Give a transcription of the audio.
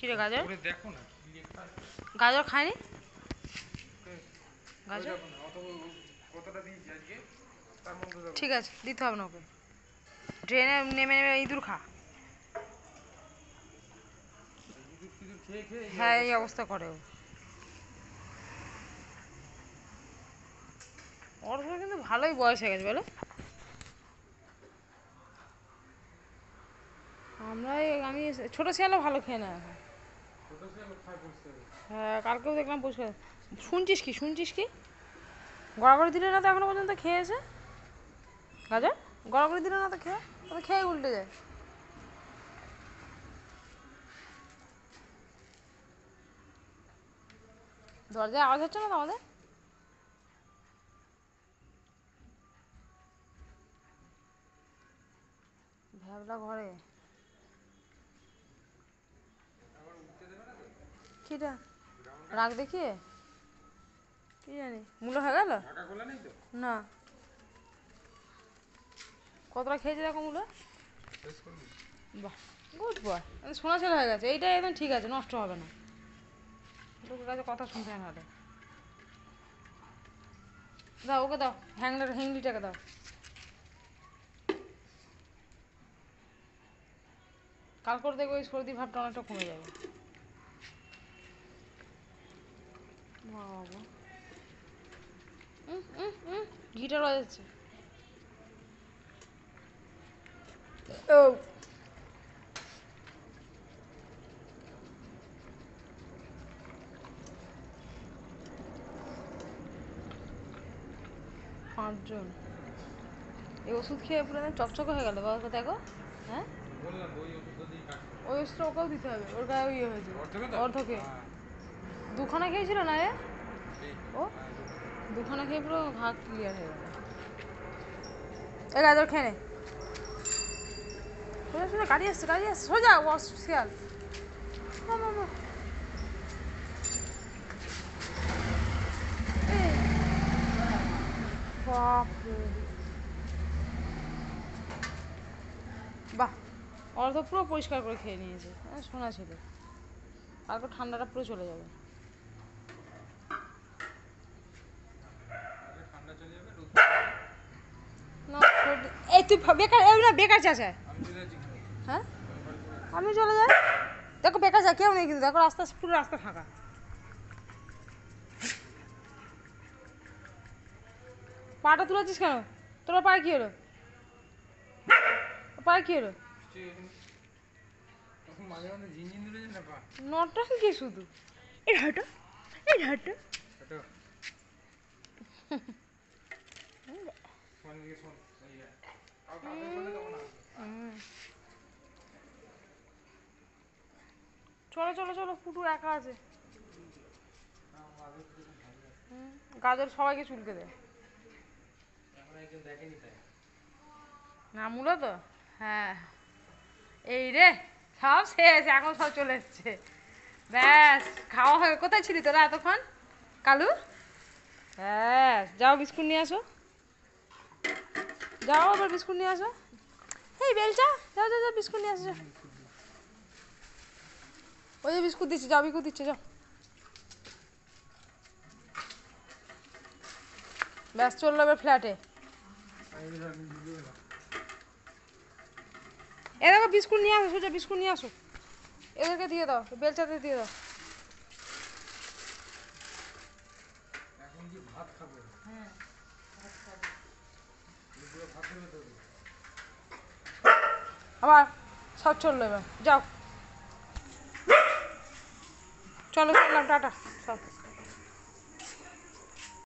কিরে গাজর দেখো না গাজর খায়নি গাজর ঠিক আছে দিতে হবে না ওকে ড্রেনে নেমে নেমে ইঁদুর খা হ্যাঁ এই অবস্থা করে ও ওর কিন্তু ভালোই বয়স হয়ে গেছে বলো আমরা আমি ছোটো শিয়ালও ভালো খেয়ে না হ্যাঁ কালকেও দেখলাম পরিষ্কার শুনছিস কি শুনছিস কি গড়াগড়ি দিলে না তো এখনো পর্যন্ত খেয়েছে গাজর করে দিলে না তো খেয়ে তো খেয়ে উল্টে যায় দরজায় আওয়াজ হচ্ছে না তো আমাদের ভ্যাবলা ঘরে কিটা রাখ দেখি কি জানি মূল হয়ে গেল না কতটা খেয়েছে দেখো মূল বাহ গুড বয় শোনা ছেলে হয়ে গেছে এইটাই একদম ঠিক আছে নষ্ট হবে না লোকের কাছে কথা শুনতে না হলে দাও ওকে দাও হ্যাংলার হ্যাংলিটাকে দাও কাল করে দেখবো এই সর্দি ভাবটা অনেকটা কমে যাবে বাবা ঘিটা রয়েছে ও পাঁচজন এই ওষুধ খেয়ে পুরো চকচক হয়ে গেল বাবা দেখো হ্যাঁ ওই ওষুধটা ওকেও দিতে হবে ওর গায়ে ইয়ে হয়েছে অর্ধকে দুখানা খেয়েছিল না রে ও দুখানা খেয়ে পুরো ঘা ক্লিয়ার হয়ে গেল এ গাদর খেয়ে নে সোজা সোজা গাড়ি আসছে গাড়ি আসছে সোজা ও শিয়াল বাহ ওরা তো পুরো পরিষ্কার করে খেয়ে নিয়েছে শোনা ছিল আর ঠান্ডাটা পুরো চলে যাবে তুই বেকার না বেকার চাচা হ্যাঁ আমি চলে যাই দেখো বেকার চা কেউ নেই কিন্তু দেখো রাস্তা পুরো রাস্তা ফাঁকা পাটা তুলেছিস কেন তোর পায়ে কি হলো পায়ে কি হলো নটা শুধু এই হাটো এই হাটো চলো চলো চলো ফুটু একা আছে গাজর সবাইকে চুলকে দেয় না মূলত হ্যাঁ এই রে সব শেষ এখন সব চলে এসছে ব্যাস খাওয়া হয়ে কোথায় ছিলি তোরা এতক্ষণ কালু ব্যাস যাও বিস্কুট নিয়ে আসো যাও আবার বিস্কুট নিয়ে আসো এই বেলচা যাও যাও যাও বিস্কুট নিয়ে আসো যাও ওই যে বিস্কুট দিচ্ছে যাও বিস্কুট দিচ্ছে যাও ব্যাস চললো এবার ফ্ল্যাটে এ দেখো বিস্কুট নিয়ে আসো সোজা বিস্কুট নিয়ে আসো এদেরকে দিয়ে দাও বেলচাতে দিয়ে দাও ভাত খাবো হ্যাঁ ভাত খাবো আবার সব চললো এবার যাও চলো চললাম টাটা সব